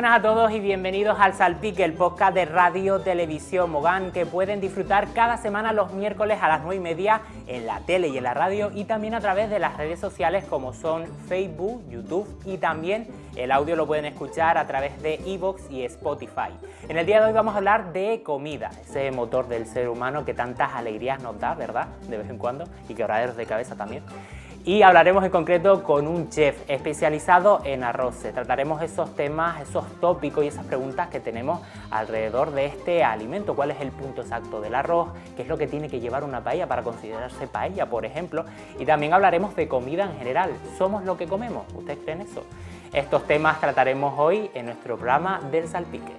buenas a todos y bienvenidos al Salpique, el podcast de Radio Televisión Mogán, que pueden disfrutar cada semana los miércoles a las 9 y media en la tele y en la radio y también a través de las redes sociales como son Facebook, YouTube y también el audio lo pueden escuchar a través de Evox y Spotify. En el día de hoy vamos a hablar de comida, ese motor del ser humano que tantas alegrías nos da, ¿verdad? De vez en cuando y quebraderos de cabeza también y hablaremos en concreto con un chef especializado en arroces. Trataremos esos temas, esos tópicos y esas preguntas que tenemos alrededor de este alimento. ¿Cuál es el punto exacto del arroz? ¿Qué es lo que tiene que llevar una paella para considerarse paella, por ejemplo? Y también hablaremos de comida en general. ¿Somos lo que comemos? ¿Ustedes creen eso? Estos temas trataremos hoy en nuestro programa del salpique.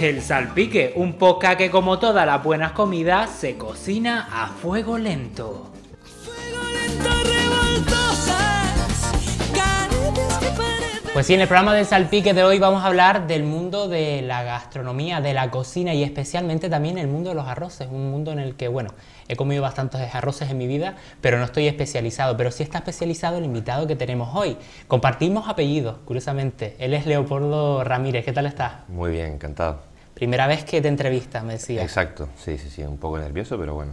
El salpique, un poca que como todas las buenas comidas se cocina a fuego lento. Pues sí, en el programa del Salpique de hoy vamos a hablar del mundo de la gastronomía, de la cocina y especialmente también el mundo de los arroces, un mundo en el que, bueno, he comido bastantes arroces en mi vida, pero no estoy especializado, pero sí está especializado el invitado que tenemos hoy. Compartimos apellidos, curiosamente. Él es Leopoldo Ramírez, ¿qué tal estás? Muy bien, encantado. Primera vez que te entrevistas, me decía. Exacto, sí, sí, sí, un poco nervioso, pero bueno.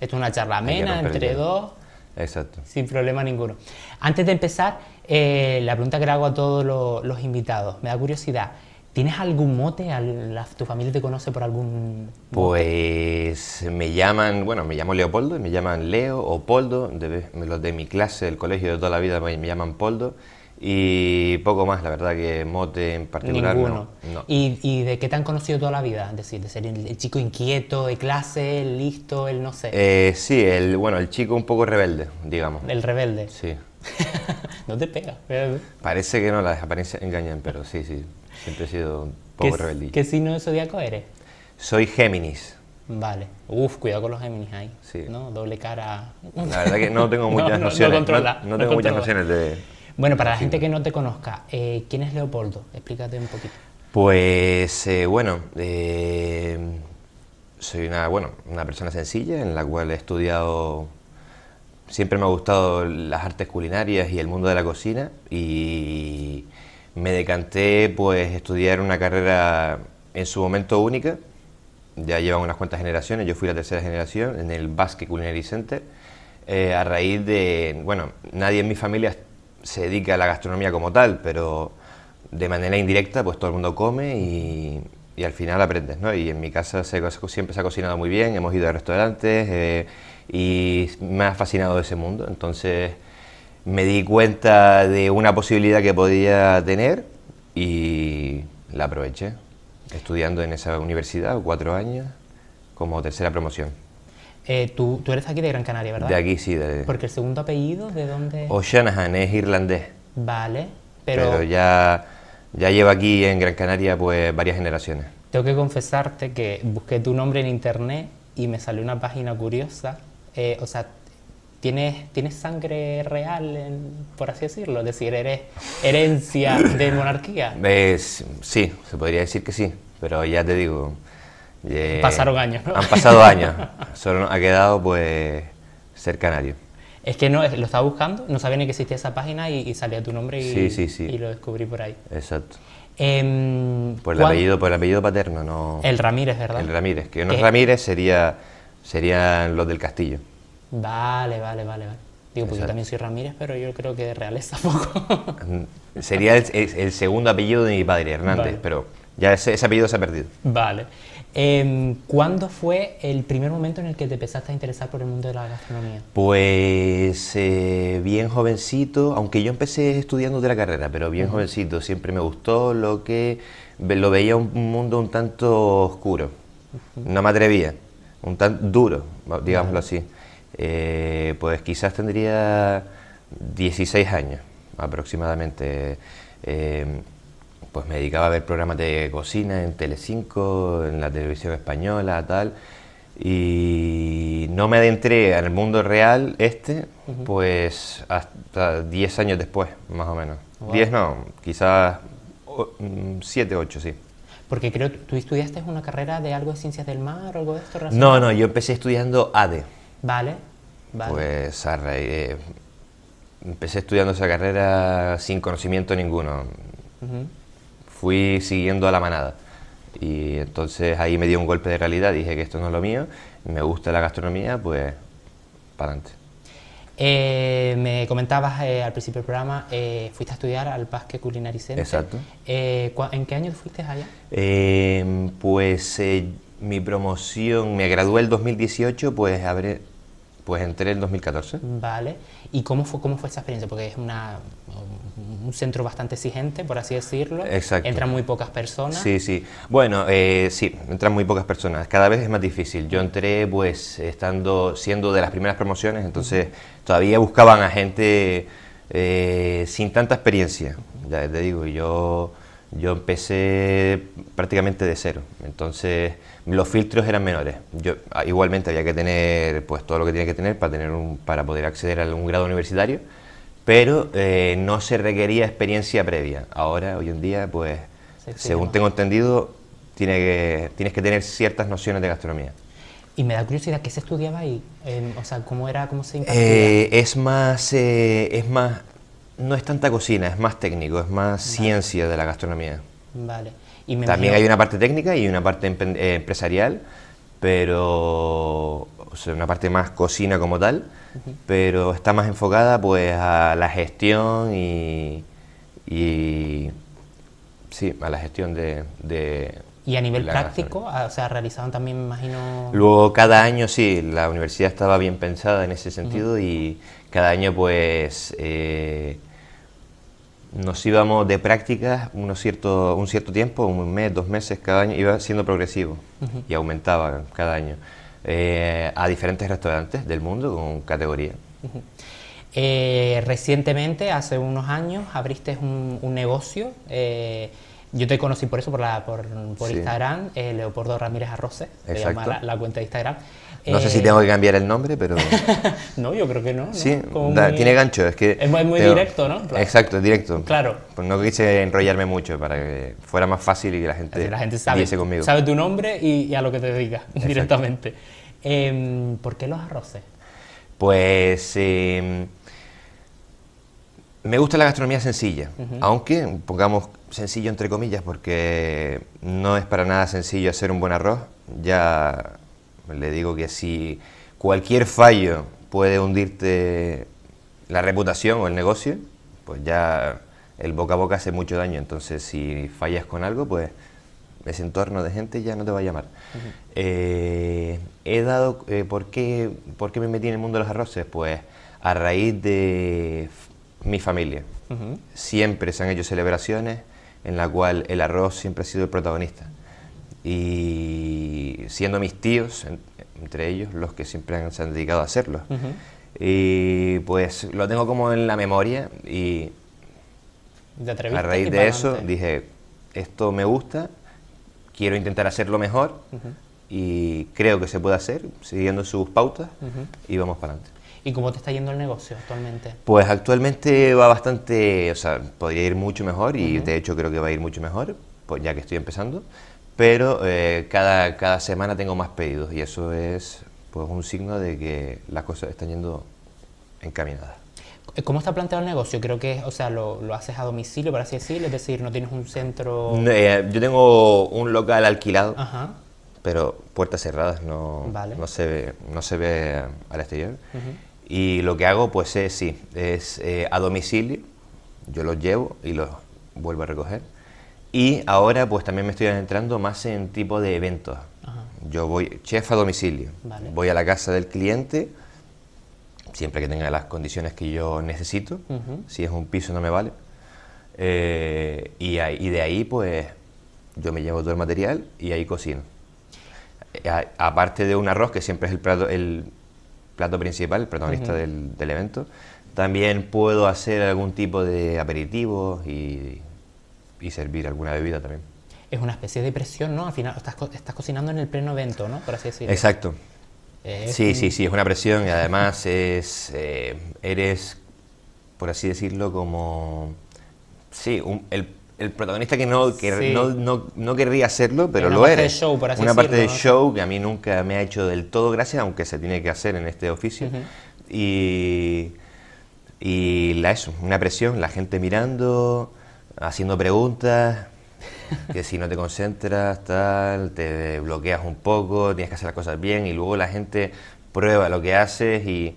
Esto es una charla amena entre dos. Exacto. Sin problema ninguno. Antes de empezar, eh, la pregunta que le hago a todos los, invitados, me da curiosidad. ¿Tienes algún mote? Al, ¿Tu familia te conoce por algún.? Mote? Pues me llaman, bueno, me llamo Leopoldo, me llaman Leo o Poldo, de, los de mi clase del colegio de toda la vida me llaman Poldo. Y poco más, la verdad, que mote en particular. No, ¿Y, ¿Y, de qué te han conocido toda la vida? Es decir, de ser el, chico inquieto, de clase, el listo, el no sé. Eh, sí, el, bueno, el chico un poco rebelde, digamos. El rebelde. Sí. no te pega. Parece que no, las apariencias engañan, pero sí, sí. Siempre he sido un poco rebelde ¿Qué signo de zodiaco eres? Soy Géminis. Vale. Uf, cuidado con los Géminis ahí. Sí. ¿no? Doble cara. La verdad que no tengo muchas no, nociones. No, no tengo muchas nociones de bueno, para la gente que no te conozca, eh, ¿quién es Leopoldo? Explícate un poquito. Pues eh, bueno, eh, soy una, bueno, una persona sencilla en la cual he estudiado, siempre me ha gustado las artes culinarias y el mundo de la cocina y me decanté pues estudiar una carrera en su momento única, ya llevan unas cuantas generaciones, yo fui la tercera generación en el Basque Culinary Center, a raíz de, bueno, nadie en mi familia se dedica a la gastronomía como tal, pero de manera indirecta, pues todo el mundo come y, al final aprendes, ¿no? Y en mi casa siempre se ha cocinado muy bien, hemos ido a restaurantes eh, y me ha fascinado ese mundo. Entonces me di cuenta de una posibilidad que podía tener y la aproveché, estudiando en esa universidad cuatro años como tercera promoción. Eh, tú, tú, eres aquí de Gran Canaria, ¿verdad? De aquí, sí. De... Porque el segundo apellido, ¿de dónde? O'Shanahan, es irlandés. Vale, pero... Pero ya, ya lleva aquí en Gran Canaria pues varias generaciones. Tengo que confesarte que busqué tu nombre en internet y me salió una página curiosa. Eh, o sea, tienes, tienes sangre real, por así decirlo, es decir, eres herencia de monarquía. sí, se podría decir que sí, pero ya te digo, eh, Pasaron años, Han pasado años. Solo ha quedado, pues, ser canario. Es que no, lo estaba buscando, no sabía ni que existía esa página y, y salía tu nombre y, lo descubrí por ahí. Exacto. Em, por, pues el apellido, por pues el apellido paterno, no. El Ramírez, ¿verdad? El Ramírez, que no Ramírez sería, serían los del Castillo. Vale, vale, vale, vale. Digo, pues yo también soy Ramírez, pero yo creo que de realeza tampoco. Mm, sería el, segundo apellido de mi padre, Hernández, pero ya ese apellido se ha perdido. Vale. Em, ¿Cuándo fue el primer momento en el que te empezaste a interesar por el mundo de la gastronomía? Pues eh, bien jovencito, aunque yo empecé estudiando de la carrera, pero bien jovencito, siempre me gustó lo que lo veía un mundo un tanto oscuro, no me atrevía, un tanto duro, digámoslo así. Eh, pues quizás tendría 16 años aproximadamente. Em, pues me dedicaba a ver programas de cocina en Telecinco, en la televisión española, tal, y no me adentré en el mundo real este, pues hasta 10 años después, más o menos. 10 no, quizás 7, 8, mm, sí. Porque creo que tú estudiaste una carrera de algo de ciencias del mar o algo de esto. No, no, yo empecé estudiando ADE. Vale, vale. Pues a empecé estudiando esa carrera sin conocimiento ninguno fui siguiendo a la manada. Y entonces ahí me dio un golpe de realidad, dije que esto no es lo mío, me gusta la gastronomía, pues para adelante. Eh, me comentabas eh, al principio del programa, eh, fuiste a estudiar al Basque Culinary Center. Exacto. ¿En qué año fuiste allá? pues mi promoción, me gradué el 2018, pues habré, pues entré el 2014. Vale. ¿Y cómo fue, cómo fue esa experiencia? Porque es una, un centro bastante exigente, por así decirlo. Exacto. Entran muy pocas personas. Sí, sí. Bueno, eh, sí, entran muy pocas personas. Cada vez es más difícil. Yo entré, pues, estando, siendo de las primeras promociones, entonces todavía buscaban a gente eh, sin tanta experiencia. Ya te digo, yo, yo empecé prácticamente de cero. Entonces, los filtros eran menores. Yo, ah, igualmente había que tener, pues, todo lo que tenía que tener para, tener un, para poder acceder a un grado universitario pero eh, no se requería experiencia previa. Ahora, hoy en día, pues, según tengo entendido, tiene que, tienes que tener ciertas nociones de gastronomía. Y me da curiosidad, ¿qué se estudiaba ahí? o sea, ¿cómo era, cómo se impartía? Eh, es más, eh, es más, no es tanta cocina, es más técnico, es más ciencia de la gastronomía. Vale. Y También hay una parte técnica y una parte empresarial pero o una parte más cocina como tal, pero está más enfocada pues a la gestión y, sí, a la gestión de, y a nivel práctico, ah, o sea, realizaban también, me imagino... Luego cada año sí, la universidad estaba bien pensada en ese sentido y cada año pues eh, nos íbamos de prácticas unos cierto, un cierto tiempo, un mes, dos meses cada año, iba siendo progresivo y aumentaba cada año eh, a diferentes restaurantes del mundo con categoría. Eh, recientemente, hace unos años, abriste un, negocio. Eh, yo te conocí por eso, por, la, por, Instagram, eh, Leopoldo Ramírez Arroces, llama la, cuenta de Instagram. No sé eh, si tengo que cambiar el nombre, pero... no, yo creo que no. Sí, tiene gancho, es que... Es muy, directo, ¿no? Exacto, directo. Claro. Pues no quise enrollarme mucho para que fuera más fácil y que la gente, la gente sabe, conmigo. sabe tu nombre y, a lo que te dedicas directamente. Em, ¿Por qué los arroces? Pues... Em, me gusta la gastronomía sencilla, aunque pongamos sencillo entre comillas porque no es para nada sencillo hacer un buen arroz. Ya le digo que si cualquier fallo puede hundirte la reputación o el negocio, pues ya el boca a boca hace mucho daño. Entonces si fallas con algo, pues ese entorno de gente ya no te va a llamar. Eh, he dado, eh, ¿por, qué, ¿por qué me metí en el mundo de los arroces? Pues a raíz de mi familia. Siempre se han hecho celebraciones en la cual el arroz siempre ha sido el protagonista. Y siendo mis tíos, entre ellos, los que siempre han, se han dedicado a hacerlo. Y pues lo tengo como en la memoria y a raíz de eso dije, esto me gusta, quiero intentar hacerlo mejor y creo que se puede hacer siguiendo sus pautas y vamos para adelante. ¿Y cómo te está yendo el negocio actualmente? Pues actualmente va bastante, o sea, podría ir mucho mejor y de hecho creo que va a ir mucho mejor, pues ya que estoy empezando, pero eh, cada, cada semana tengo más pedidos y eso es pues un signo de que las cosas están yendo encaminadas. Eh, ¿Cómo está planteado el negocio? Creo que, o sea, lo, lo haces a domicilio, por así decirlo, es decir, no tienes un centro... Eh, yo tengo un local alquilado, pero puertas cerradas, no, no, se ve, no se ve al exterior. Y lo que hago, pues es, sí, es eh, a domicilio, yo los llevo y los vuelvo a recoger. Y ahora, pues también me estoy adentrando más en tipo de eventos. Yo voy, chef a domicilio, voy a la casa del cliente, siempre que tenga las condiciones que yo necesito. Si es un piso no me vale. Eh, y, de ahí pues yo me llevo todo el material y ahí cocino. aparte de un arroz que siempre es el plato, el, plato principal, el protagonista del, evento. También puedo hacer algún tipo de aperitivo y, servir alguna bebida también. Es una especie de presión, ¿no? Al final estás, estás cocinando en el pleno evento, ¿no? Por así decirlo. Exacto. sí, sí, sí, es una presión y además es, eh, eres, por así decirlo, como... Sí, el el protagonista que no, no, querría hacerlo, pero lo era. Una parte de show, que a mí nunca me ha hecho del todo gracia, aunque se tiene que hacer en este oficio. Y, la, eso, una presión, la gente mirando, haciendo preguntas, que si no te concentras, tal, te bloqueas un poco, tienes que hacer las cosas bien y luego la gente prueba lo que haces y,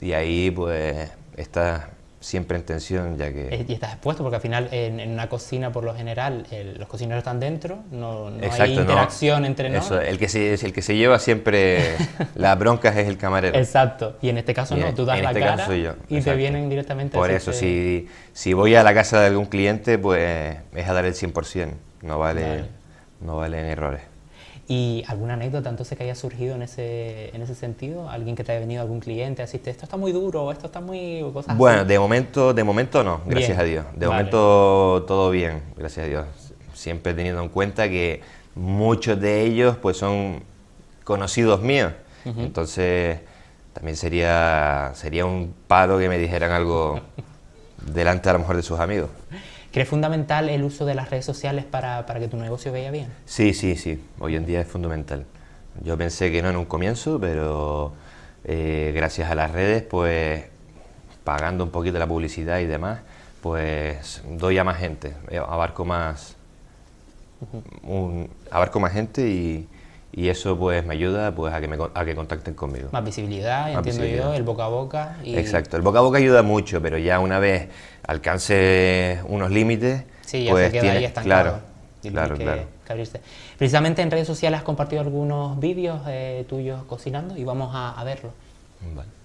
y ahí pues está siempre en tensión, ya que... Eh, y estás expuesto, porque al final en, una cocina, por lo general, los cocineros están dentro, no, no hay interacción entre nosotros. El, que se, el que se lleva siempre las broncas es el camarero. Exacto, y en este caso no, tú das la este cara y te vienen directamente... Por eso, si, si voy a la casa de algún cliente, pues es a dar el 100%, no vale. No valen errores. ¿Y alguna anécdota entonces que haya surgido en ese, en ese sentido? ¿Alguien que te haya venido, algún cliente, esto está muy duro, esto está muy... bueno, de momento de momento no, gracias a Dios. De momento todo bien, gracias a Dios. Siempre teniendo en cuenta que muchos de ellos pues son conocidos míos. Entonces también sería, sería un palo que me dijeran algo delante a lo mejor de sus amigos. Es fundamental el uso de las redes sociales para, para, que tu negocio vaya bien? Sí, sí, sí. Hoy en día es fundamental. Yo pensé que no en un comienzo, pero eh, gracias a las redes, pues pagando un poquito la publicidad y demás, pues doy a más gente, eh, abarco más, un, abarco más gente y, y eso pues me ayuda pues a que, a que contacten conmigo. Más visibilidad, entiendo yo, el boca a boca. Exacto, el boca a boca ayuda mucho, pero ya una vez alcance unos límites, sí, ya pues se ahí estancado. Claro, claro, Precisamente en redes sociales has compartido algunos vídeos eh, tuyos cocinando y vamos a, a verlo. Vale.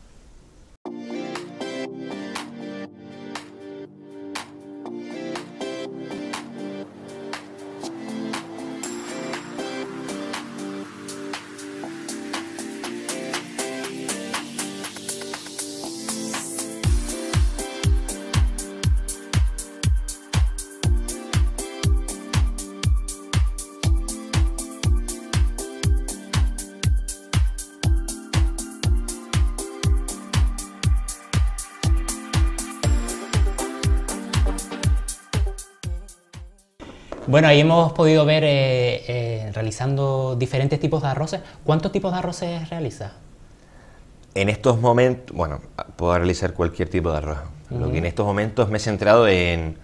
Bueno, ahí hemos podido ver, eh, eh, realizando diferentes tipos de arroces, ¿cuántos tipos de arroces realizas? En estos momentos, bueno, puedo realizar cualquier tipo de arroz. Lo que en estos momentos me he centrado en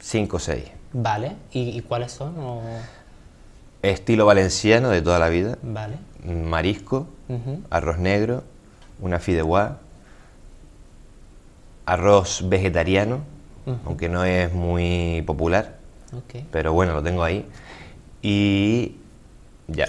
5 o 6. Vale, ¿Y, cuáles son? Estilo valenciano de toda la vida. Vale. Marisco, arroz negro, una fideuá, arroz vegetariano, aunque no es muy popular. Pero bueno, lo tengo ahí. Y ya.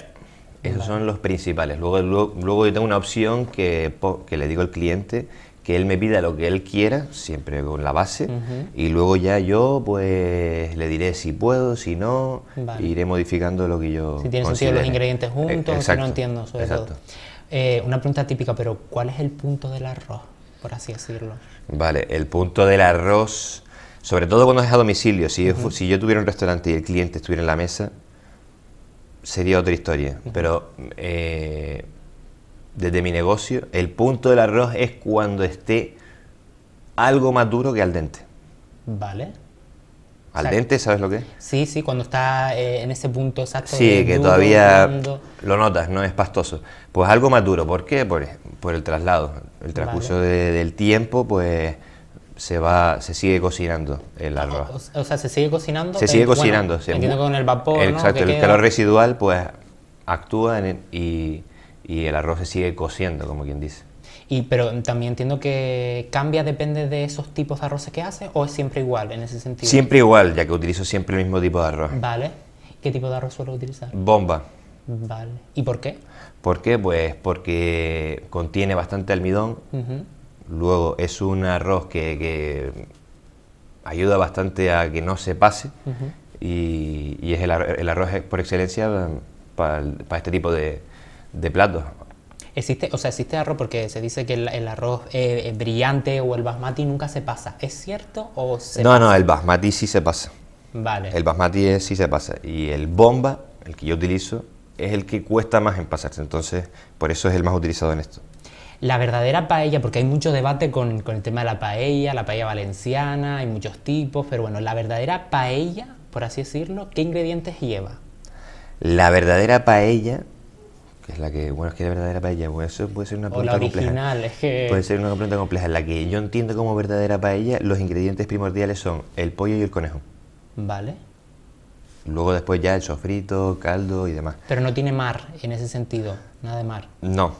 Esos son los principales. Luego, luego, yo tengo una opción que, que le digo al cliente que él me pida lo que él quiera, siempre con la base, y luego ya yo pues le diré si puedo, si no, iré modificando lo que yo. Si tiene sentido los ingredientes e, juntos, no entiendo sobre todo. Eh, una pregunta típica, pero ¿cuál es el punto del arroz, por así decirlo? Vale, el punto del arroz sobre todo cuando es a domicilio, si, yo, si tuviera un restaurante y el cliente estuviera en la mesa, sería otra historia. Pero eh, desde mi negocio, el punto del arroz es cuando esté algo más duro que al dente. Vale. Al dente, ¿sabes lo que es? Sí, sí, cuando está eh, en ese punto exacto. Sí, que todavía lo notas, no es pastoso. Pues algo más duro, ¿por qué? Por, el traslado, el transcurso del tiempo, pues se va se sigue cocinando el arroz. O, sea, se sigue cocinando. Se sigue cocinando. con el vapor. Exacto, el calor residual pues actúa y, y, el arroz se sigue cociendo, como quien dice. Y pero también entiendo que cambia depende de esos tipos de arroces que hace o es siempre igual en ese sentido. Siempre igual, ya que utilizo siempre el mismo tipo de arroz. Vale. ¿Qué tipo de arroz suelo utilizar? Bomba. Vale. ¿Y por qué? ¿Por qué? Pues porque contiene bastante almidón. Luego es un arroz que, ayuda bastante a que no se pase y, es el, arroz por excelencia um, para este tipo de, platos. Existe, o sea, existe arroz porque se dice que el, arroz eh, eh, brillante o el basmati nunca se pasa. ¿Es cierto o No, no, el basmati sí se pasa. Vale. El basmati sí se pasa. Y el bomba, el que yo utilizo, es el que cuesta más en pasarse. Entonces, por eso es el más utilizado en esto la verdadera paella, porque hay mucho debate con, el tema de la paella, la paella valenciana, hay muchos tipos, pero bueno, la verdadera paella, por así decirlo, ¿qué ingredientes lleva? La verdadera paella que es la que, bueno, es que la verdadera paella, pues eso puede ser una pregunta o la original, compleja. Puede ser una pregunta compleja. La que yo entiendo como verdadera paella, los ingredientes primordiales son el pollo y el conejo. Vale. Luego después ya el sofrito, caldo y demás. Pero no tiene mar en ese sentido, nada de mar. No,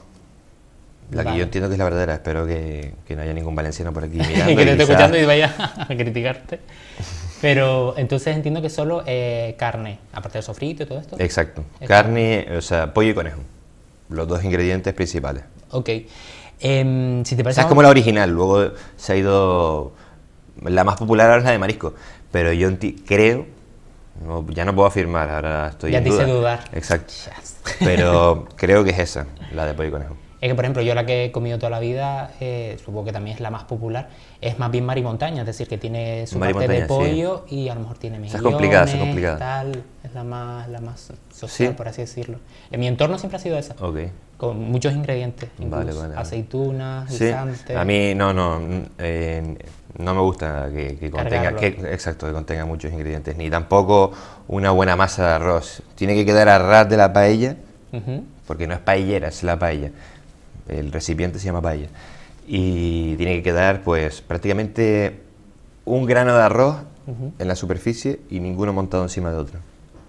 la que yo entiendo que es la verdadera. Espero que, que no haya ningún valenciano por aquí mirando. que te esté escuchando y vaya a criticarte. Pero entonces entiendo que solo eh, carne, aparte del sofrito y todo esto. Exacto. Carne, o sea, pollo y conejo. Los dos ingredientes principales. Ok. Em, si te parece. es como la original. Luego se ha ido. La más popular ahora es la de marisco. Pero yo creo. ya no puedo afirmar, ahora estoy. Ya te hice dudar. Exacto. Pero creo que es esa, la de pollo y conejo. Es que, por ejemplo, yo la que he comido toda la vida, eh, supongo que también es la más popular, es más bien mar y montaña, es decir, que tiene su parte de pollo y a lo mejor tiene mejillones, es complicada, es complicada. Tal, es la más, la más social, por así decirlo. En mi entorno siempre ha sido esa, con muchos ingredientes, aceitunas, sí. A mí, no, no, eh, no me gusta que, contenga, exacto, que contenga muchos ingredientes, ni tampoco una buena masa de arroz. Tiene que quedar a ras de la paella, porque no es paellera, es la paella el recipiente se llama paella, y tiene que quedar pues prácticamente un grano de arroz en la superficie y ninguno montado encima de otro,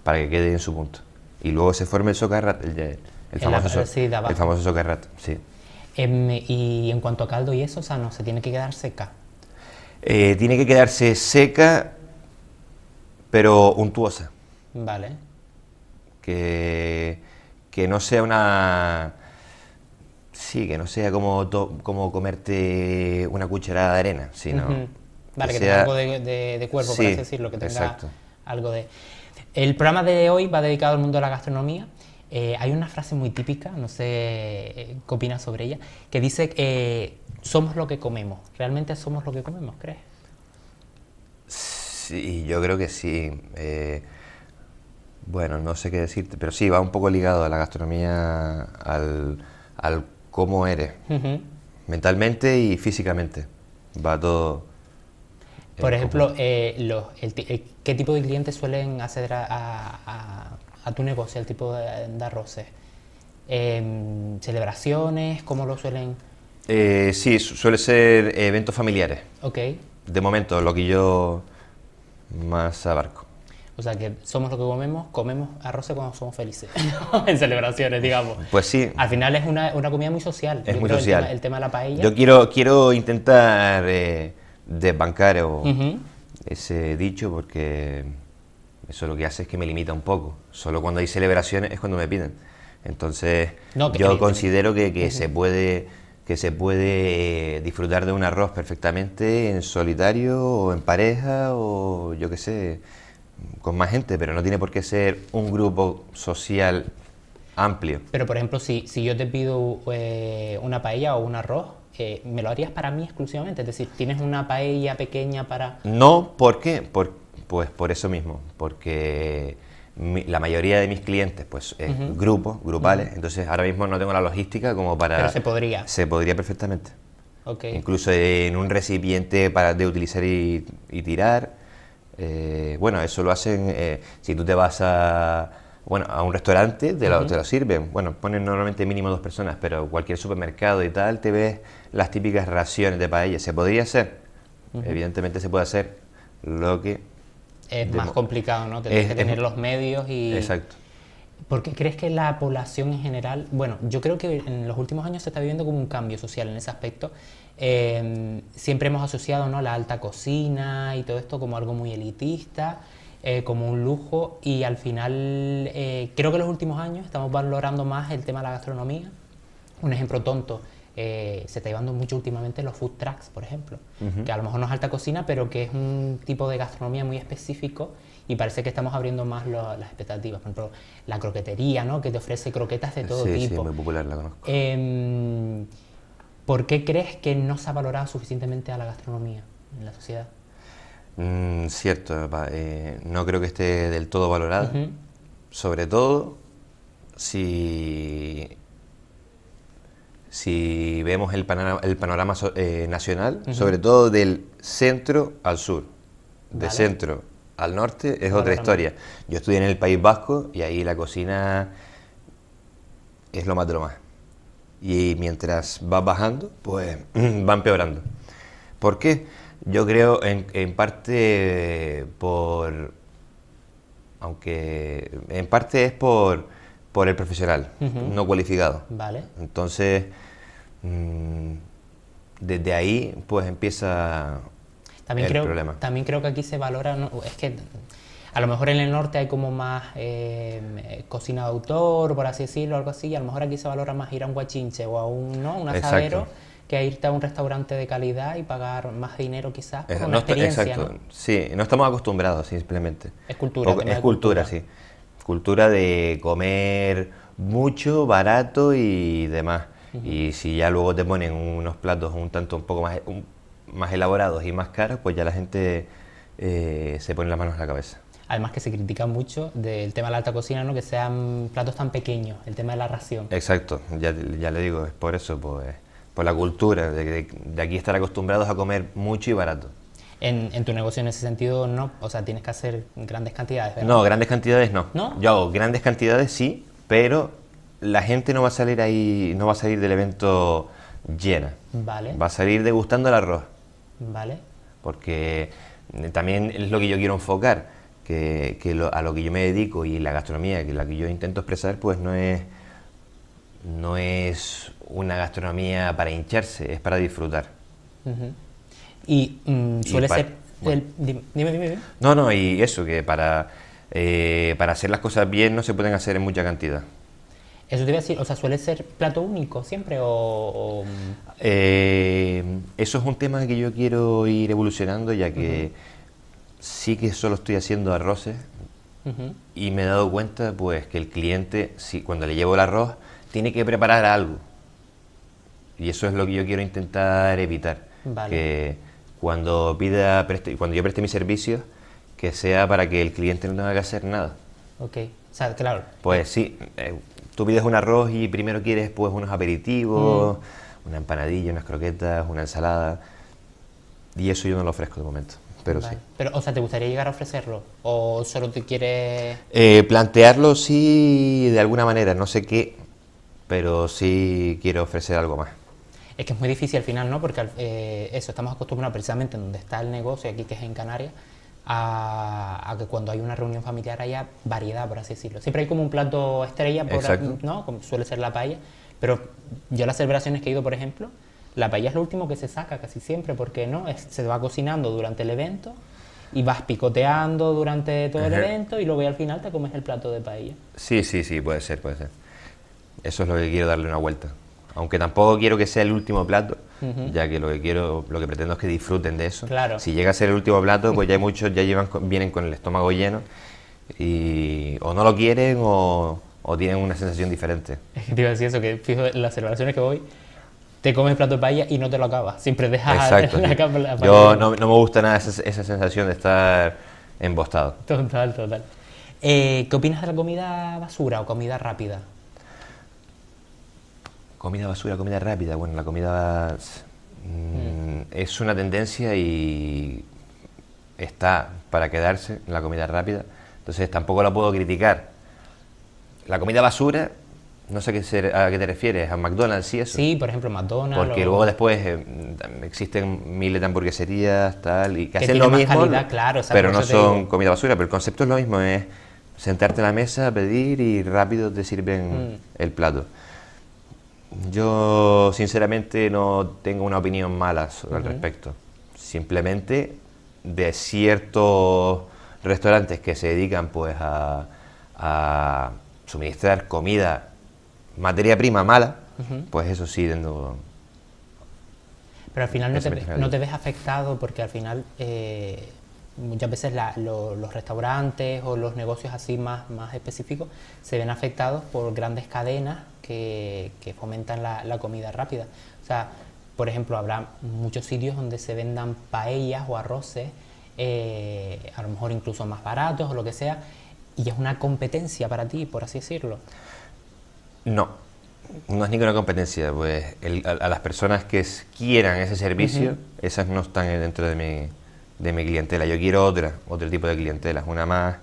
para que quede en su punto. Y luego se forme el socarrat, el, famoso, el famoso socarrat, sí. Em, y en cuanto a caldo y eso, o sea, no, se tiene que quedar seca. Eh, tiene que quedarse seca, pero untuosa. Vale. Que, que no sea una, Sí, que no sea como, como comerte una cucharada de arena, sino... Vale, que, tenga algo de, cuerpo, por así decirlo, que tenga algo de... El programa de hoy va dedicado al mundo de la gastronomía. Eh, hay una frase muy típica, no sé eh, qué opinas sobre ella, que dice que eh, somos lo que comemos. ¿Realmente somos lo que comemos, crees? Sí, yo creo que sí. bueno, no sé qué decirte, pero sí, va un poco ligado a la gastronomía, al cómo eres, mentalmente y físicamente. Va todo. Eh, Por ejemplo, eh, eh, ¿qué tipo de clientes suelen acceder a, tu negocio, el tipo de, arroces? Em, ¿Celebraciones? ¿Cómo lo suelen...? sí, suele ser eventos familiares. Ok. De momento, lo que yo más abarco. O sea que somos lo que comemos, comemos arroz cuando somos felices, en celebraciones, digamos. Pues sí. Al final es una, comida muy social. Es muy social. El tema, de la paella. Yo quiero, quiero intentar eh, desbancar ese dicho porque eso lo que hace es que me limita un poco. Solo cuando hay celebraciones es cuando me piden. Entonces, yo considero que, se puede que se puede eh, disfrutar de un arroz perfectamente en solitario o en pareja o yo qué sé con más gente, pero no tiene por qué ser un grupo social amplio. Pero por ejemplo, si, si yo te pido eh, una paella o un arroz, eh, ¿me lo harías para mí exclusivamente? Es decir, ¿tienes una paella pequeña para...? No, ¿por qué? pues por eso mismo, porque la mayoría de mis clientes pues grupos, grupales, entonces ahora mismo no tengo la logística como para... Pero se podría. Se podría perfectamente. Incluso en un recipiente para de utilizar y tirar eh, bueno, eso lo hacen eh, si tú te vas a, bueno, a un restaurante, te lo, lo, sirven. Bueno, ponen normalmente mínimo dos personas, pero cualquier supermercado y tal, te ves las típicas raciones de paella. Se podría hacer, evidentemente se puede hacer lo que... Es más complicado, ¿no? Tienes que tener los medios y... Exacto. ¿Por qué crees que la población en general, bueno, yo creo que en los últimos años se está viviendo como un cambio social en ese aspecto Em, siempre hemos asociado ¿no? la alta cocina y todo esto como algo muy elitista, eh, como un lujo y al final eh, creo que en los últimos años estamos valorando más el tema de la gastronomía. Un ejemplo tonto, eh, se está llevando mucho últimamente los food trucks, por ejemplo, que a lo mejor no es alta cocina, pero que es un tipo de gastronomía muy específico y parece que estamos abriendo más las expectativas. Por ejemplo, la croquetería, ¿no? que te ofrece croquetas de todo tipo. Sí, muy popular, la conozco em, ¿Por qué crees que no se ha valorado suficientemente a la gastronomía en la sociedad? Mm, cierto, eh, no creo que esté del todo valorada. Sobre todo si, si vemos el panorama, el eh, nacional, sobre todo del centro al sur. De centro al norte es otra historia. Yo estudié en el País Vasco y ahí la cocina es lo más de lo más y mientras va bajando, pues va empeorando. ¿Por qué? Yo creo en, en parte por, aunque en parte es por, por el profesional, no cualificado. Vale. Entonces, mm, desde ahí pues empieza el problema. También creo que aquí se valora, es que a lo mejor en el norte hay como más em, eh, cocina de autor, por así decirlo, algo así, y a lo mejor aquí se valora más ir a un guachinche o a un, ¿no? un asadero que irte a un restaurante de calidad y pagar más dinero quizás por exacto. experiencia. sí, no estamos acostumbrados simplemente. Es cultura. es cultura, sí. Cultura de comer mucho, barato y demás. Y si ya luego te ponen unos platos un tanto un poco más, elaborados y más caros, pues ya la gente eh, se pone las manos en la cabeza además que se critica mucho del tema de la alta cocina, ¿no? que sean platos tan pequeños, el tema de la ración. Exacto, ya, le digo, es por eso, pues, por la cultura, de, aquí estar acostumbrados a comer mucho y barato. En, tu negocio en ese sentido no, o sea, tienes que hacer grandes cantidades. ¿verdad? No, grandes cantidades no. Yo hago grandes cantidades sí, pero la gente no va a salir ahí, no va a salir del evento llena. Vale. Va a salir degustando el arroz. Vale. Porque eh, también es lo que yo quiero enfocar que, a lo que yo me dedico y la gastronomía que la que yo intento expresar, pues no es, no es una gastronomía para hincharse, es para disfrutar. Mm, y suele ser... dime, dime, dime, No, no, y eso, que para, eh, para hacer las cosas bien no se pueden hacer en mucha cantidad. Eso te iba a decir, o sea, suele ser plato único siempre o... Mm? Eh, eso es un tema que yo quiero ir evolucionando ya que sí que solo estoy haciendo arroces y me he dado cuenta pues que el cliente, si, cuando le llevo el arroz, tiene que preparar algo. Y eso es lo que yo quiero intentar evitar. Que cuando, pida, cuando yo preste mis servicios, que sea para que el cliente no tenga que hacer nada. Ok, claro. Pues sí, eh, tú pides un arroz y primero quieres pues unos aperitivos, mm. una empanadilla, unas croquetas, una ensalada. Y eso yo no lo ofrezco de momento pero sí. o sea, ¿te gustaría llegar a ofrecerlo? ¿O solo te quieres...? Eh, plantearlo sí, de alguna manera, no sé qué, pero sí quiero ofrecer algo más. Es que es muy difícil al final, ¿no? Porque eh, eso, estamos acostumbrados precisamente en donde está el negocio, aquí que es en Canarias, a, que cuando hay una reunión familiar haya variedad, por así decirlo. Siempre hay como un plato estrella, ¿no? Como suele ser la paella, pero yo las celebraciones que he ido, por ejemplo, la paella es lo último que se saca casi siempre porque no, se va cocinando durante el evento y vas picoteando durante todo el evento y luego al final te comes el plato de paella. Sí, sí, sí, puede ser, puede ser. Eso es lo que quiero darle una vuelta. Aunque tampoco quiero que sea el último plato, ya que lo que quiero, lo que pretendo es que disfruten de eso. Claro. Si llega a ser el último plato, pues ya hay muchos ya llevan, vienen con el estómago lleno y o no lo quieren o, tienen una sensación diferente. Es que te iba eso, que fijo, las celebraciones que voy, te comes el plato de paella y no te lo acabas. Siempre dejas la, Yo no, me gusta nada esa, sensación de estar embostado. Total, total. Eh, ¿Qué opinas de la comida basura o comida rápida? Comida basura, comida rápida. Bueno, la comida mm, es una tendencia y está para quedarse la comida rápida. Entonces tampoco la puedo criticar. La comida basura no sé a qué, qué te refieres, a McDonald's y eso. Sí, por ejemplo, McDonald's. Porque luego después eh, existen miles de hamburgueserías, tal, y que, hacen lo mismo. pero no son comida basura, pero el concepto es lo mismo, es sentarte en la mesa, pedir y rápido te sirven mm. el plato. Yo sinceramente no tengo una opinión mala al respecto. Simplemente de ciertos restaurantes que se dedican pues a, a suministrar comida materia prima mala, pues eso sí, dentro... Pero al final no te, ves afectado porque al final eh, muchas veces los restaurantes o los negocios así más, más específicos se ven afectados por grandes cadenas que, fomentan la, comida rápida. O sea, por ejemplo, habrá muchos sitios donde se vendan paellas o arroces, eh, a lo mejor incluso más baratos o lo que sea, y es una competencia para ti, por así decirlo. No, no es ninguna competencia. Pues a, las personas que quieran ese servicio, esas no están dentro de mi, de mi clientela. Yo quiero otra, otro tipo de clientela, una más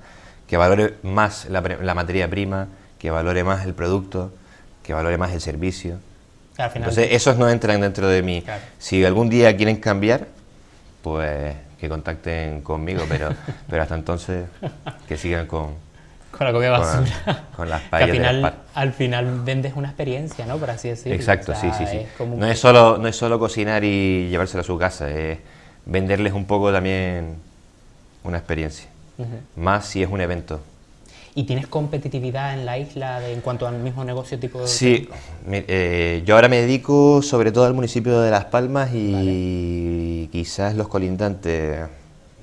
que valore más la, materia prima, que valore más el producto, que valore más el servicio. Entonces, esos no entran dentro de mí. Si algún día quieren cambiar, pues que contacten conmigo, pero, pero hasta entonces que sigan con, con la comida basura. Con, las paredes. al, final, vendes una experiencia, ¿no? Por así decirlo. Exacto, sí, sí, sí. no, es solo, no es solo cocinar y llevársela a su casa, es venderles un poco también una experiencia. Más si es un evento. ¿Y tienes competitividad en la isla en cuanto al mismo negocio tipo de... Sí, eh, yo ahora me dedico sobre todo al municipio de Las Palmas y quizás los colindantes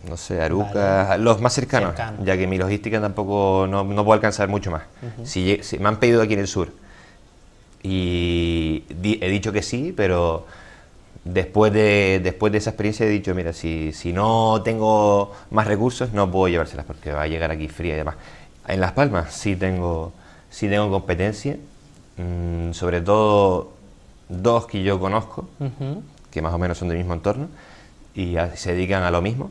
no sé, Aruca, los más cercanos, ya que mi logística tampoco, no, puedo alcanzar mucho más. si, me han pedido aquí en el sur y he dicho que sí, pero después de, después de esa experiencia he dicho, mira, si, si no tengo más recursos, no puedo llevárselas porque va a llegar aquí fría y demás. En Las Palmas sí tengo, tengo competencia, mm, sobre todo dos que yo conozco, que más o menos son del mismo entorno, y se dedican a lo mismo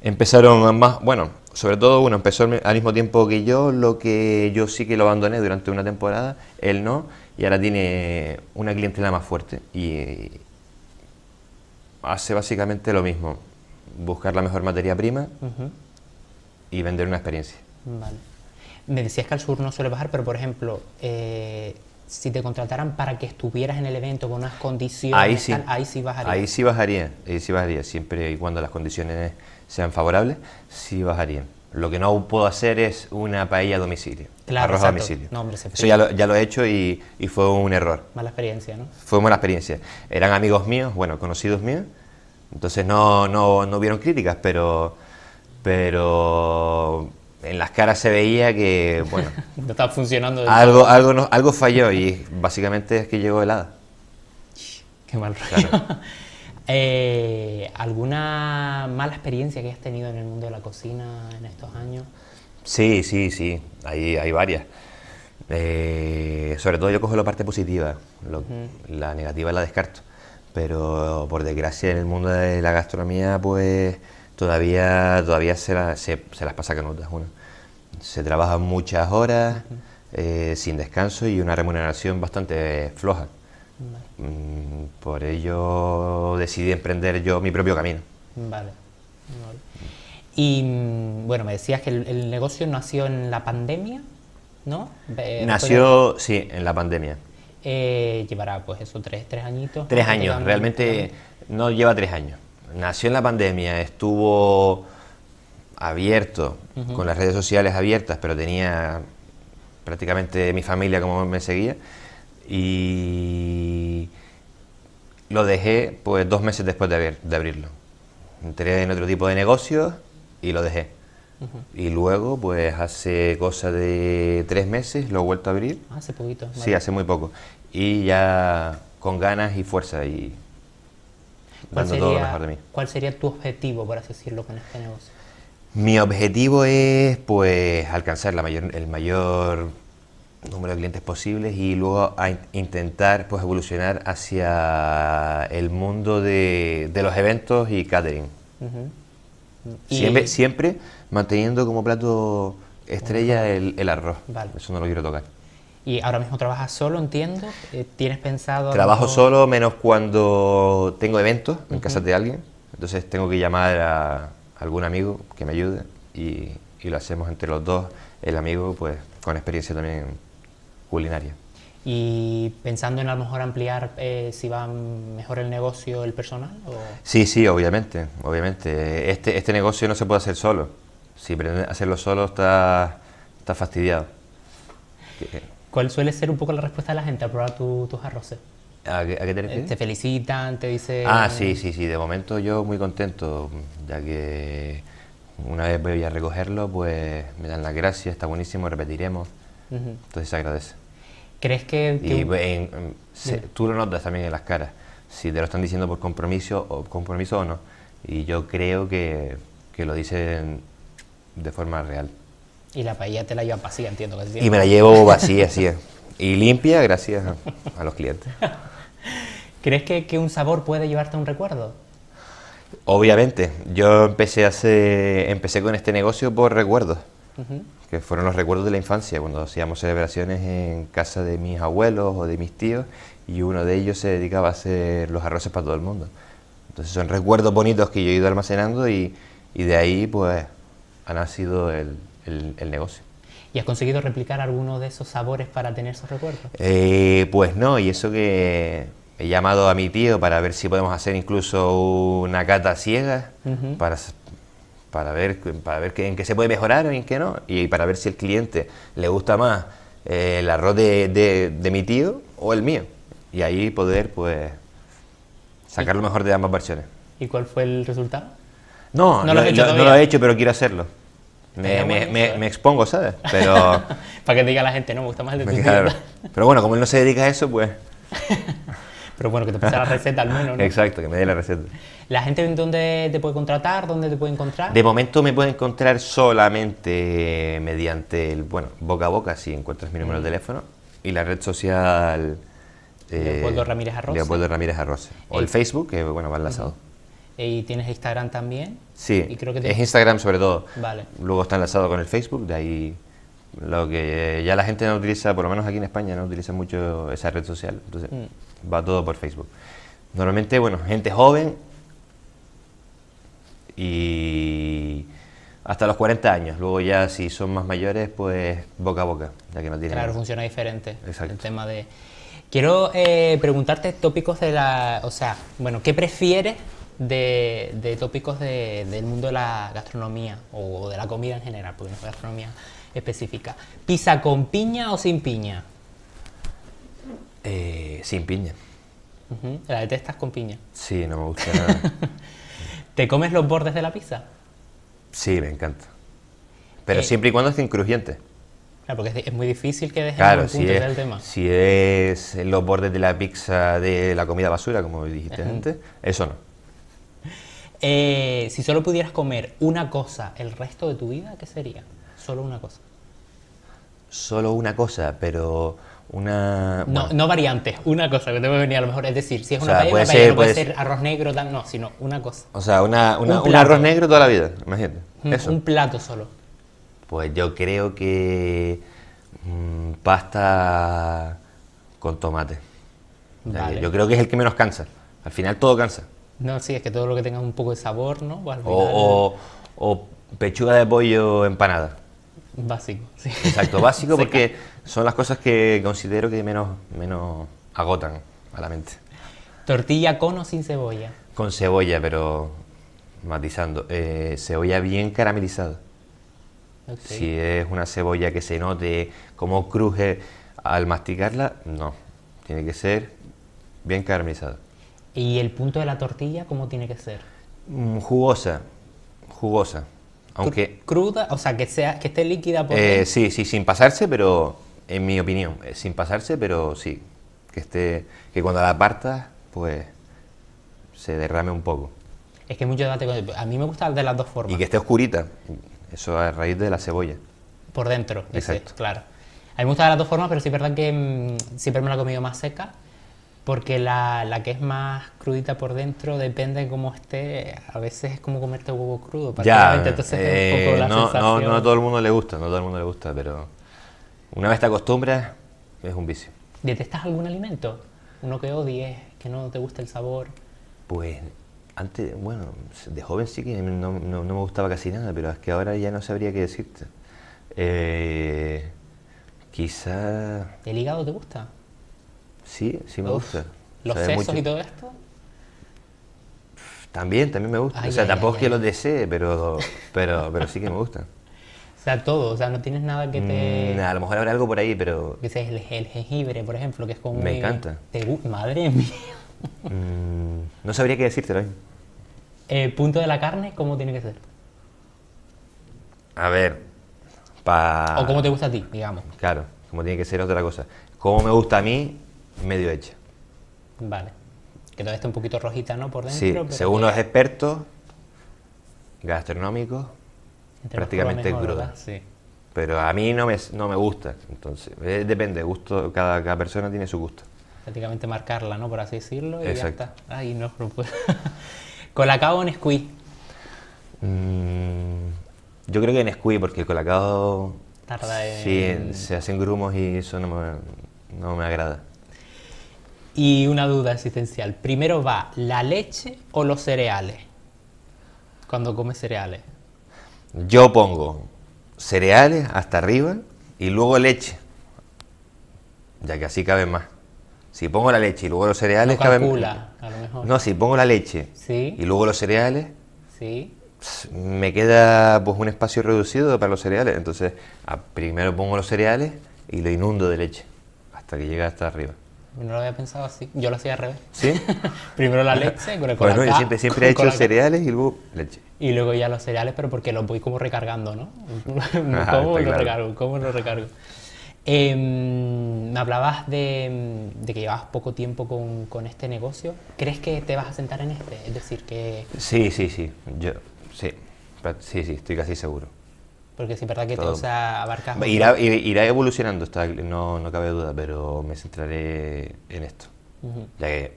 Empezaron más, bueno, sobre todo uno empezó al mismo tiempo que yo, lo que yo sí que lo abandoné durante una temporada, él no, y ahora tiene una clientela más fuerte y hace básicamente lo mismo, buscar la mejor materia prima y vender una experiencia. Vale. Me decías que al sur no suele bajar, pero por ejemplo, eh, si te contrataran para que estuvieras en el evento con unas condiciones, ahí sí, tal, ahí sí bajaría. Ahí sí bajaría, siempre y cuando las condiciones sean favorables, sí bajarían. Lo que no puedo hacer es una paella a domicilio, claro, arroz a domicilio. Eso ya lo, he hecho y, fue un error. Mala experiencia, ¿no? Fue mala experiencia. Eran amigos míos, bueno, conocidos míos, entonces no, no, no hubieron críticas, pero, pero en las caras se veía que, bueno... no estaba funcionando. algo, algo, algo falló y básicamente es que llegó helada. Qué mal rollo. Eh, ¿Alguna mala experiencia que has tenido en el mundo de la cocina en estos años? Sí, sí, sí, hay, hay varias. Eh, sobre todo yo cojo la parte positiva, la negativa la descarto. Pero por desgracia en el mundo de la gastronomía, pues todavía, todavía se, se, las pasa canutas. Una. Se trabaja muchas horas, eh, sin descanso y una remuneración bastante floja. Mm, por ello decidí emprender yo mi propio camino. Vale. Y mm, bueno, me decías que el, negocio nació en la pandemia, ¿no? nació, sí, en la pandemia. Eh, llevará pues eso, tres, tres añitos. Tres años, realmente no lleva tres años nació en la pandemia, estuvo abierto, con las redes sociales abiertas, pero tenía prácticamente mi familia como me seguía. Y lo dejé pues dos meses después de, abrirlo. Entré en otro tipo de negocios y lo dejé. Y luego, pues hace cosa de tres meses, lo he vuelto a abrir. Ah, hace poquito. Sí, hace muy poco. Y ya con ganas y fuerza. Y ¿Cuál sería, todo lo de mí. ¿Cuál sería tu objetivo, por así decirlo, con este negocio? Mi objetivo es pues alcanzar la mayor, el mayor número de clientes posibles y luego intentar pues evolucionar hacia el mundo de, los eventos y catering. siempre, manteniendo como plato estrella el, arroz. Eso no lo quiero tocar. Y ahora mismo trabajas solo, entiendo. Eh, ¿Tienes pensado...? Trabajo solo menos cuando tengo eventos en casa de alguien. Entonces tengo que llamar a algún amigo que me ayude y, lo hacemos entre los dos. El amigo, pues, con experiencia también culinaria. Y pensando en a lo mejor ampliar eh, si va mejor el negocio, el personal. Sí, sí, obviamente, obviamente. Este, este negocio no se puede hacer solo. Si hacerlo solo está, está fastidiado. ¿Cuál suele ser un poco la respuesta de la gente a probar tus arroces? ¿A qué, te eh, refieres? Te felicitan, te dicen... Ah, sí, sí, sí. De momento yo muy contento, ya que una vez voy a recogerlo, pues me dan las gracias, está buenísimo, repetiremos. Entonces se agradece. ¿Crees que...? Mm, tú lo notas también en las caras, si te lo están diciendo por compromiso o, compromiso o no. Y yo creo que, que lo dicen de forma real. Y la paella te la llevas vacía, entiendo. Que y me la llevo vacía, así Y limpia gracias a, los clientes. ¿Crees que, un sabor puede llevarte a un recuerdo? Obviamente. Yo empecé, hace, empecé con este negocio por recuerdos. que fueron los recuerdos de la infancia, cuando hacíamos celebraciones en casa de mis abuelos o de mis tíos, y uno de ellos se dedicaba a hacer los arroces para todo el mundo. Entonces son recuerdos bonitos que yo he ido almacenando y, y de ahí pues ha nacido el, el, negocio. ¿Y has conseguido replicar alguno de esos sabores para tener esos recuerdos? Eh, pues no, y eso que he llamado a mi tío para ver si podemos hacer incluso una cata ciega para, para ver, para ver en qué se puede mejorar o en qué no, y para ver si el cliente le gusta más eh, el arroz de, de, mi tío o el mío, y ahí poder pues sacar lo mejor de ambas versiones. ¿Y cuál fue el resultado? No, lo, no lo he hecho, pero quiero hacerlo. Me, expongo, ¿sabes? Pero... Para que diga la gente, no, me gusta más el de tu Pero bueno, como él no se dedica a eso, pues... Pero bueno, que te pase la receta al menos, ¿no? Exacto, que me dé la receta. ¿La gente dónde te puede contratar? ¿Dónde te puede encontrar? De momento me puede encontrar solamente mediante el, bueno, boca a boca, si encuentras mi número de mm. teléfono, y la red social... Eh, Leopoldo Ramírez Arroz. Leopoldo Ramírez Arroz. O el, eh, Facebook, que bueno, va enlazado. ¿Y tienes Instagram también? Sí, es Instagram sobre todo. Vale. Luego está enlazado con el Facebook, de ahí lo que ya la gente no utiliza, por lo menos aquí en España, no utiliza mucho esa red social. Entonces mm. va todo por Facebook. Normalmente, bueno, gente joven y hasta los 40 años. Luego ya si son más mayores, pues boca a boca, ya que no tienen... Claro, funciona diferente Exacto. el tema de... Quiero eh, preguntarte tópicos de la... O sea, bueno, ¿qué prefieres de, tópicos del mundo de la gastronomía o de la comida en general, porque no es gastronomía específica. ¿Pizza con piña o sin piña? Eh, sin piña. ¿La detestas con piña? Sí, no me gusta nada. ¿Te comes los bordes de la pizza? Sí, me encanta. Pero eh, siempre y cuando es incrujiente. Claro, porque es muy difícil que dejes claro, el si tema. Si es los bordes de la pizza de la comida basura, como dijiste antes, eso no. Eh, si solo pudieras comer una cosa el resto de tu vida, ¿qué sería? Solo una cosa. Solo una cosa, pero una... No, no variantes, una cosa que te puede venir a lo mejor. Es decir, si es una paella, puede, ser, arroz negro, tal, no, sino una cosa. O sea, una, un, arroz negro toda la vida, imagínate. Eso. Un plato solo. Pues yo creo que mm, pasta con tomate. yo creo que es el que menos cansa. Al final todo cansa. No, sí, es que todo lo que tenga un poco de sabor, ¿no? Pues, o, pechuga de pollo empanada. Básico, sí. Exacto, básico porque son las cosas que considero que menos, menos agotan a la mente. ¿Tortilla con o sin cebolla? Con cebolla, pero matizando. Eh, cebolla bien caramelizada. Si es una cebolla que se note como cruje al masticarla, no. Tiene que ser bien caramelizada. ¿Y el punto de la tortilla cómo tiene que ser? Mm, jugosa, jugosa. Aunque, cruda, o sea, que sea que esté líquida por eh, Sí, sí, sin pasarse, pero en mi opinión, eh, sin pasarse, pero sí, que esté que cuando la apartas, pues se derrame un poco. Es que mucho debate a mí me gusta de las dos formas. Y que esté oscurita, eso a raíz de la cebolla. Por dentro, Exacto. claro. A mí me gusta de las dos formas, pero sí es verdad que mm, siempre me la he comido más seca porque la, que es más crudita por dentro depende de cómo esté, a veces es como comerte huevo crudo, prácticamente. entonces eh, no, No, a todo el mundo le gusta, no a todo el mundo le gusta, pero una vez te acostumbras, es un vicio. ¿Detestas algún alimento? Uno que odies, que no te gusta el sabor. Pues antes, bueno, de joven sí que no, no, no me gustaba casi nada, pero es que ahora ya no sabría qué decirte. Eh, quizá... ¿El hígado te gusta? Sí, sí me gusta. ¿Los sesos y todo esto? También, también me gusta. o sea, tampoco es que lo desee, pero, pero, pero sí que me gusta. O sea, todo, o sea, no tienes nada que te... Mm, a lo mejor habrá algo por ahí, pero... Que el, el jengibre, por ejemplo, que es como... Me encanta. Te... Madre mía. Mm, no sabría qué hoy ¿El ¿eh? eh, punto de la carne cómo tiene que ser? A ver, O cómo te gusta a ti, digamos. Claro, como tiene que ser otra cosa. cómo me gusta a mí, medio hecha. Vale. Que todavía está un poquito rojita, ¿no? Por dentro. Sí, según los expertos gastronómicos, prácticamente cruda. Pero a mí no me, no me gusta. Entonces, depende eh, depende, gusto, cada, persona tiene su gusto. Prácticamente marcarla, ¿no? Por así decirlo. Y ya está. no, ¿Colacao o Nesquí? Mm, yo creo que Nesquí, porque el colacao. Tarda en... Sí, se hacen grumos y eso no no me agrada. Y una duda existencial. ¿Primero va la leche o los cereales? Cuando comes cereales. Yo pongo cereales hasta arriba y luego leche. Ya que así cabe más. Si pongo la leche y luego los cereales, no cabe... a lo mejor. No, si pongo la leche y luego los cereales, ¿Sí? me queda pues un espacio reducido para los cereales. Entonces, primero pongo los cereales y lo inundo de leche hasta que llega hasta arriba. No lo había pensado así. Yo lo hacía al revés. ¿Sí? Primero la leche con el Bueno, yo siempre, siempre he hecho cereales y luego leche. Y luego ya los cereales, pero porque los voy como recargando, ¿no? ¿Cómo, lo recargo, ¿Cómo lo recargo? Em, me hablabas de, que llevabas poco tiempo con, con, este negocio. ¿Crees que te vas a sentar en este? Es decir, que... Sí, sí, sí. Yo, sí. Sí, sí, estoy casi seguro. Porque sí, verdad que todo. te abarca Irá, irá, evolucionando, está, no, cabe duda, pero me centraré en esto. Ya que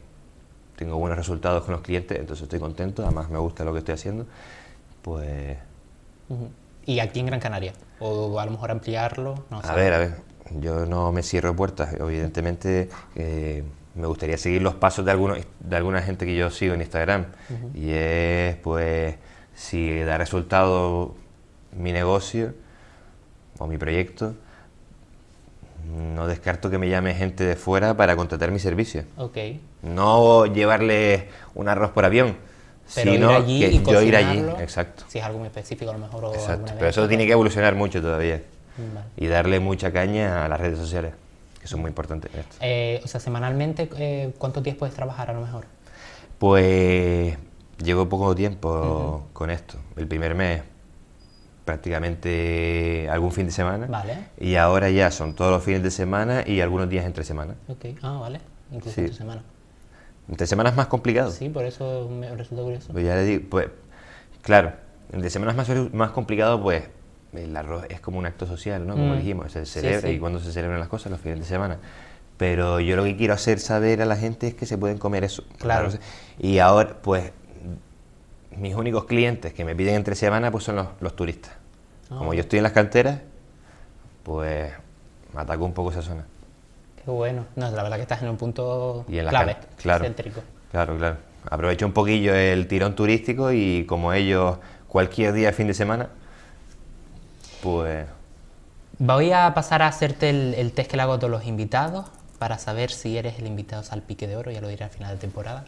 tengo buenos resultados con los clientes, entonces estoy contento, además me gusta lo que estoy haciendo. Pues. ¿Y aquí en Gran Canaria? ¿O a lo mejor ampliarlo? a ver, a ver. Yo no me cierro puertas. Evidentemente, eh, me gustaría seguir los pasos de, algunos, de alguna gente que yo sigo en Instagram. Y es, pues, si da resultado mi negocio o mi proyecto, no descarto que me llame gente de fuera para contratar mi servicio. No llevarle un arroz por avión, sino allí que yo ir allí. Si es algo muy específico, a lo mejor. pero eso tiene que evolucionar mucho todavía. Y darle mucha caña a las redes sociales, que son muy importantes. Eh, o sea, semanalmente, eh, ¿cuántos días puedes trabajar a lo mejor? Pues llevo poco tiempo con esto. El primer mes prácticamente algún fin de semana. Vale. Y ahora ya son todos los fines de semana y algunos días entre semana. Ok, ah, vale. Incluso entre semana. Entre semana más complicado. Sí, por eso me resulta curioso. Pues ya le digo, pues, claro, entre semanas más, más complicado, pues el arroz es como un acto social, ¿no? Como mm. dijimos, se celebra y cuando se celebran las cosas, los fines de semana. Pero yo lo que quiero hacer saber a la gente es que se pueden comer eso. Claro. Y ahora, pues mis únicos clientes que me piden entre semana pues son los, turistas. Ah. Como yo estoy en las canteras, pues me ataco un poco esa zona. Qué bueno. No, la verdad que estás en un punto clave, claro, Claro, Aprovecho un poquillo el tirón turístico y como ellos cualquier día fin de semana, pues... Voy a pasar a hacerte el, test que le hago a todos los invitados para saber si eres el invitado salpique de oro, ya lo diré al final de temporada.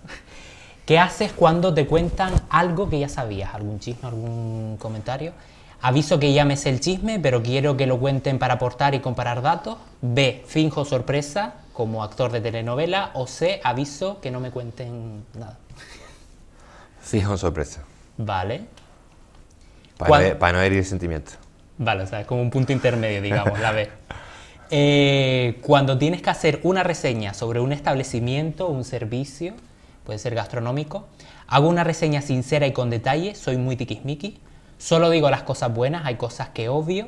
¿Qué haces cuando te cuentan algo que ya sabías? ¿Algún chisme, algún comentario? Aviso que llames el chisme, pero quiero que lo cuenten para aportar y comparar datos. B. Finjo sorpresa como actor de telenovela. O C. Aviso que no me cuenten nada. Fijo sorpresa. Vale. Para, no, herir Vale, o sea, es como un punto intermedio, digamos, la B. Eh, cuando tienes que hacer una reseña sobre un establecimiento, un servicio, puede ser gastronómico. Hago una reseña sincera y con detalle, soy muy tiquismiqui. Solo digo las cosas buenas, hay cosas que obvio,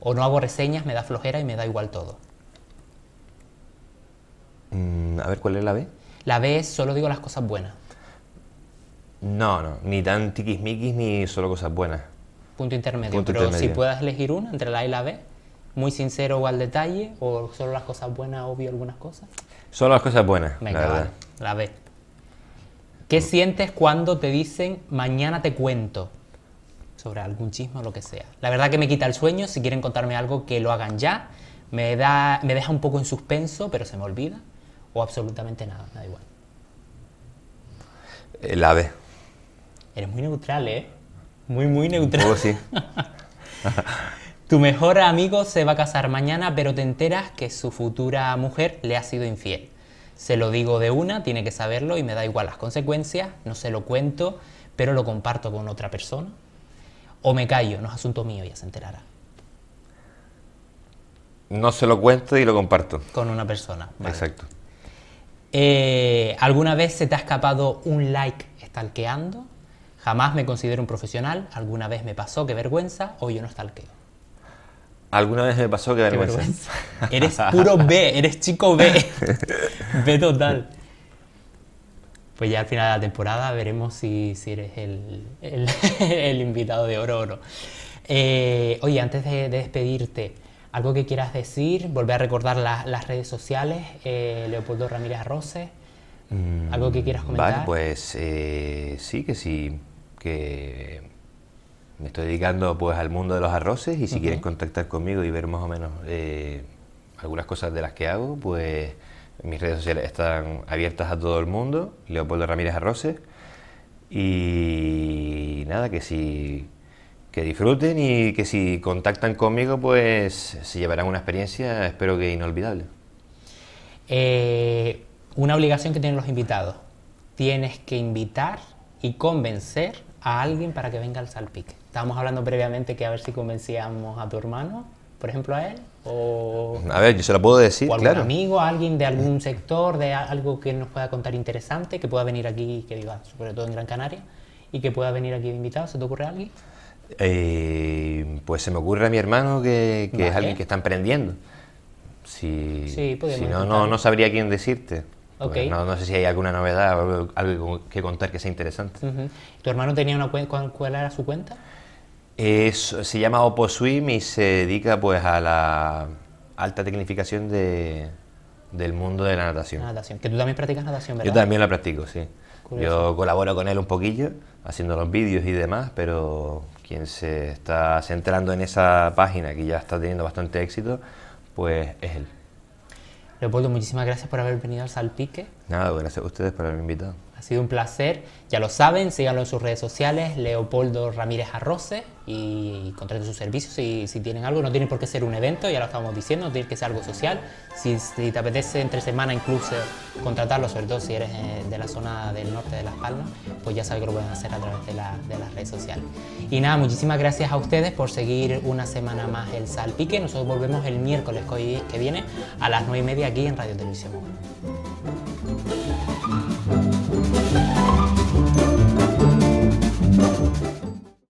o no hago reseñas, me da flojera y me da igual todo. Mm, a ver, ¿cuál es la B? La B es solo digo las cosas buenas. No, no, ni tan tiquismiquis ni solo cosas buenas. Punto intermedio. pero si puedas elegir una entre la A y la B, muy sincero o al detalle, o solo las cosas buenas, obvio algunas cosas. Solo las cosas buenas. la, la B. ¿Qué sientes cuando te dicen mañana te cuento? Sobre algún chisme o lo que sea. La verdad que me quita el sueño. Si quieren contarme algo, que lo hagan ya. Me, da, me deja un poco en suspenso, pero se me olvida. O absolutamente nada, da igual. El ave. Eres muy neutral, ¿eh? Muy, muy neutral. sí. tu mejor amigo se va a casar mañana, pero te enteras que su futura mujer le ha sido infiel. Se lo digo de una, tiene que saberlo y me da igual las consecuencias, no se lo cuento, pero lo comparto con otra persona. O me callo, no es asunto mío, ya se enterará. No se lo cuento y lo comparto. Con una persona. Exacto. Eh, ¿Alguna vez se te ha escapado un like estalqueando? Jamás me considero un profesional, alguna vez me pasó, qué vergüenza, hoy yo no stalkeo. Alguna vez me pasó que vergüenza. Eres puro B, eres chico B. B total. Pues ya al final de la temporada veremos si, eres el, invitado de oro oro. Eh, oye, antes de, despedirte, algo que quieras decir, volver a recordar las redes sociales, eh, Leopoldo Ramírez Roses algo que quieras mm, comentar. Vale, pues eh, sí, que sí, que me estoy dedicando pues al mundo de los arroces y si quieren contactar conmigo y ver más o menos eh, algunas cosas de las que hago, pues mis redes sociales están abiertas a todo el mundo, Leopoldo Ramírez Arroces. Y nada, que si que disfruten y que si contactan conmigo, pues se llevarán una experiencia, espero que inolvidable. Eh, una obligación que tienen los invitados. Tienes que invitar y convencer a alguien para que venga al salpique estábamos hablando previamente que a ver si convencíamos a tu hermano, por ejemplo, a él. O, a ver, yo se lo puedo decir, o algún amigo, alguien de algún sector, de algo que nos pueda contar interesante, que pueda venir aquí, que diga, sobre todo en Gran Canaria, y que pueda venir aquí de invitado. ¿Se te ocurre alguien? Eh, pues se me ocurre a mi hermano que, es alguien que está emprendiendo. Si, sí, si no, no, sabría quién decirte. Pues no, sé si hay alguna novedad o algo que contar que sea interesante. ¿Tu hermano tenía una cuenta? ¿Cuál era su cuenta? se llama Swim y se dedica pues a la alta tecnificación del mundo de la natación. natación, que tú también practicas natación, ¿verdad? Yo también la practico, sí. Yo colaboro con él un poquillo, haciendo los vídeos y demás, pero quien se está centrando en esa página, que ya está teniendo bastante éxito, pues es él. Leopoldo, muchísimas gracias por haber venido al Salpique. Nada, gracias a ustedes por haberme invitado. Ha sido un placer. Ya lo saben, síganlo en sus redes sociales, Leopoldo Ramírez Arroce, y contraten sus servicios si, si tienen algo. No tiene por qué ser un evento, ya lo estábamos diciendo, no tiene que ser algo social. Si, te apetece entre semana incluso contratarlo, sobre todo si eres eh, de la zona del norte de Las Palmas, pues ya sabes que lo pueden hacer a través de, de las redes sociales. Y nada, muchísimas gracias a ustedes por seguir una semana más el Salpique. Nosotros volvemos el miércoles que viene a las 9 y media aquí en Radio Televisión.